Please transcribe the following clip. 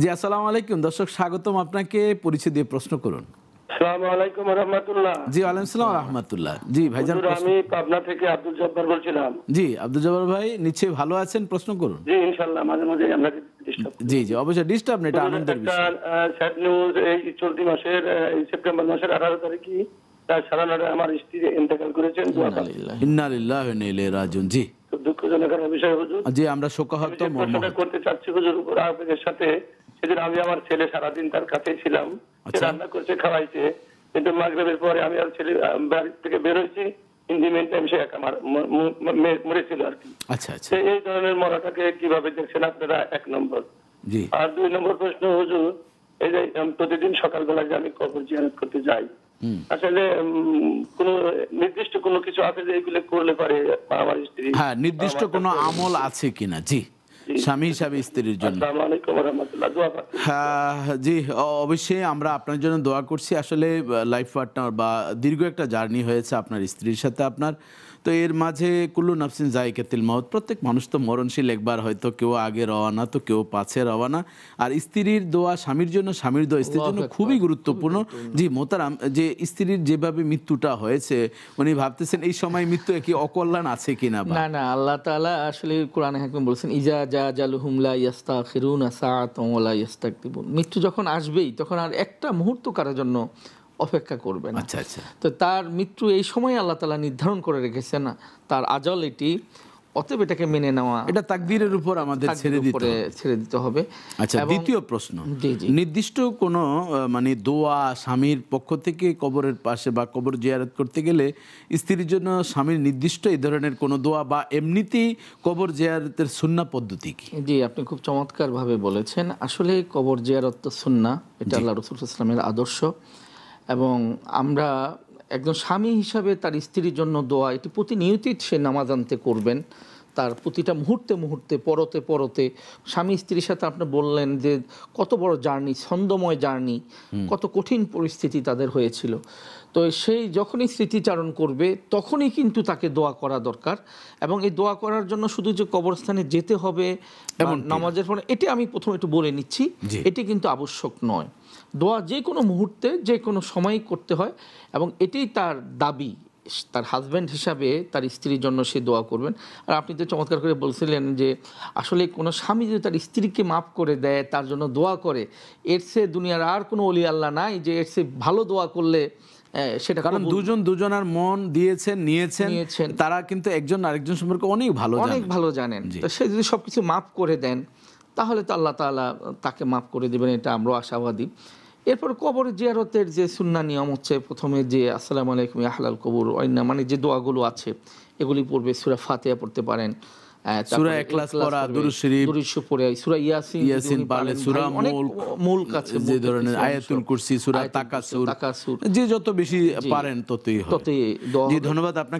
জি আসসালাম আলাইকুম দর্শক স্বাগতম আপনাকে পরিচয় দিয়ে প্রশ্ন করুন দুঃখজনক আমরা শোকাহত করতে চাচ্ছি সাথে সেদিন আমি আমার ছেলে সারাদিন তার কাছে ছিলাম আচ্ছা। রান্না করছে খাওয়াইছে কিন্তু মাগরেবের পরে আমি আর ছেলে বাড়ি থেকে বেরোয়ছি আচ্ছা, আচ্ছা। এই ধরনের মরাটাকে কিভাবে দেখছেন আপনারা এক নম্বর আর দুই নম্বর প্রশ্ন হুজুর এই যে প্রতিদিন সকালবেলা যে আমি কবর জিয়ারত করতে যাই আসলে কোন নির্দিষ্ট কোনো কিছু আছে যে এগুলো করলে পারে আমার স্ত্রী হ্যাঁ নির্দিষ্ট কোনো আমল আছে কিনা জি স্বামী হিসাবে স্ত্রীর জন্য হ্যাঁ জি অবশ্যই আমরা আপনার জন্য দোয়া করছি আসলে লাইফ পার্টনার বা দীর্ঘ একটা জার্নি হয়েছে আপনার স্ত্রীর সাথে আপনার তো এর মাঝে কুল্লু নফসিন নাফসিন জায়কাতিল মহৎ প্রত্যেক মানুষ তো মরণশীল একবার হয়তো কেউ আগে রওয়ানা তো কেউ পাছে রওয়ানা আর স্ত্রীর দোয়া স্বামীর জন্য স্বামীর দোয়া স্ত্রীর জন্য খুবই গুরুত্বপূর্ণ জি মোতারাম যে স্ত্রীর যেভাবে মৃত্যুটা হয়েছে উনি ভাবতেছেন এই সময় মৃত্যু কি অকল্যাণ আছে কিনা না না আল্লাহ তালা আসলে কোরআন হাকিম বলছেন ইজা আজাল হুমলা ইয়াস্তা খিরুন সাতলা ইয়াস্তাক মৃত্যু যখন আসবেই তখন আর একটা মুহূর্ত কারার জন্য অপেক্ষা করবেন আচ্ছা আচ্ছা তো তার মৃত্যু এই সময় আল্লাহ তালা নির্ধারণ করে রেখেছেন তার আজল এটি অতএব এটাকে মেনে নেওয়া এটা তাকদিরের উপর আমাদের ছেড়ে দিতে ছেড়ে দিতে হবে আচ্ছা দ্বিতীয় প্রশ্ন নির্দিষ্ট কোনো মানে দোয়া স্বামীর পক্ষ থেকে কবরের পাশে বা কবর জিয়ারত করতে গেলে স্ত্রীর জন্য স্বামীর নির্দিষ্ট এই ধরনের কোনো দোয়া বা এমনিতেই কবর জিয়ারতের সুন্না পদ্ধতি কি জি আপনি খুব চমৎকারভাবে বলেছেন আসলে কবর জিয়ারত সুন্না এটা আল্লাহ রসুল ইসলামের আদর্শ এবং আমরা একজন স্বামী হিসাবে তার স্ত্রীর জন্য দোয়া এটি প্রতিনিয়তই সে নামাজ আনতে করবেন তার প্রতিটা মুহূর্তে মুহূর্তে পরতে পরতে স্বামী স্ত্রীর সাথে আপনি বললেন যে কত বড় জার্নি ছন্দময় জার্নি কত কঠিন পরিস্থিতি তাদের হয়েছিল তো সেই যখনই স্মৃতিচারণ করবে তখনই কিন্তু তাকে দোয়া করা দরকার এবং এই দোয়া করার জন্য শুধু যে কবরস্থানে যেতে হবে এবং নামাজের ফলে এটি আমি প্রথমে একটু বলে নিচ্ছি এটি কিন্তু আবশ্যক নয় দোয়া যে কোনো মুহূর্তে যে কোনো সময়ই করতে হয় এবং এটি তার দাবি তার হাজব্যান্ড হিসাবে তার স্ত্রীর জন্য সে দোয়া করবেন আর আপনি তো চমৎকার করে বলছিলেন যে আসলে কোনো স্বামী যদি তার স্ত্রীকে মাফ করে দেয় তার জন্য দোয়া করে এর সে দুনিয়ার আর কোনো অলি আল্লাহ নাই যে এর সে ভালো দোয়া করলে সেটা কারণ দুজন দুজনার মন দিয়েছেন নিয়েছেন তারা কিন্তু একজন আরেকজন সম্পর্কে অনেক ভালো অনেক ভালো জানেন সে যদি সব কিছু মাফ করে দেন তাহলে তো আল্লাহ তাকে মাফ করে দেবেন এটা আমরাও আশাবাদী এরপর কবর জিয়ারতের যে সুন্না নিয়ম হচ্ছে প্রথমে যে আসসালামু আলাইকুম আহলাল কবর অন্যা মানে যে দোয়াগুলো আছে এগুলি পড়বে সুরা ফাতেহা পড়তে পারেন যে যত বেশি পারেন ততই ততই ধন্যবাদ আপনাকে